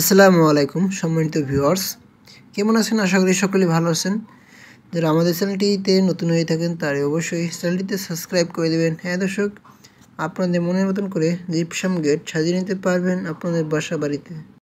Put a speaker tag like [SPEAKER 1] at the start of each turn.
[SPEAKER 1] আসসালামু আলাইকুম সম্মানিত ভিউয়ার্স কেমন আছেন আশা করি সকলে ভালো আছেন যারা আমাদের চ্যানেলটিতে নতুন হয়ে থাকেন তারে অবশ্যই চ্যানেলটিতে সাবস্ক্রাইব করে দেবেন হ্যাঁ দর্শক আপনাদের মনের মতন করে জিপসাম গেট সাজিয়ে নিতে পারবেন আপনাদের বাসা বাড়িতে